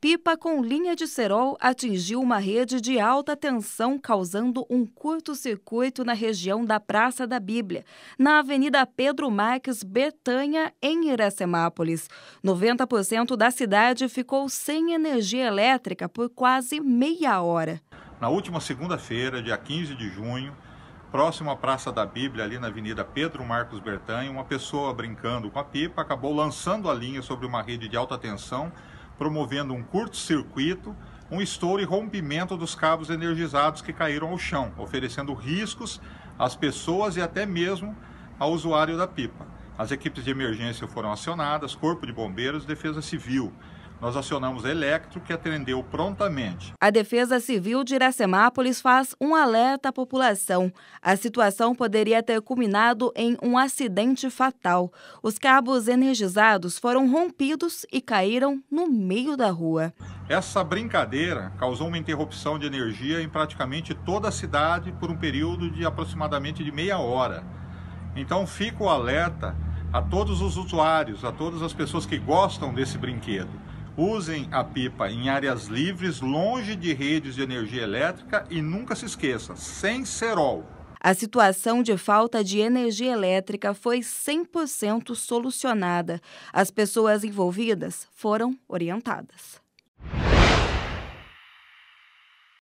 pipa com linha de cerol atingiu uma rede de alta tensão, causando um curto-circuito na região da Praça da Bíblia, na Avenida Pedro Marques Betanha, em Iracemápolis. 90% da cidade ficou sem energia elétrica por quase meia hora. Na última segunda-feira, dia 15 de junho, próximo à Praça da Bíblia, ali na Avenida Pedro Marcos Bertanha, uma pessoa brincando com a pipa acabou lançando a linha sobre uma rede de alta tensão promovendo um curto-circuito, um estouro e rompimento dos cabos energizados que caíram ao chão, oferecendo riscos às pessoas e até mesmo ao usuário da pipa. As equipes de emergência foram acionadas, Corpo de Bombeiros, Defesa Civil. Nós acionamos a Electro, que atendeu prontamente. A Defesa Civil de Iracemápolis faz um alerta à população. A situação poderia ter culminado em um acidente fatal. Os cabos energizados foram rompidos e caíram no meio da rua. Essa brincadeira causou uma interrupção de energia em praticamente toda a cidade por um período de aproximadamente de meia hora. Então fica o alerta a todos os usuários, a todas as pessoas que gostam desse brinquedo. Usem a pipa em áreas livres, longe de redes de energia elétrica e nunca se esqueça, sem cerol. A situação de falta de energia elétrica foi 100% solucionada. As pessoas envolvidas foram orientadas.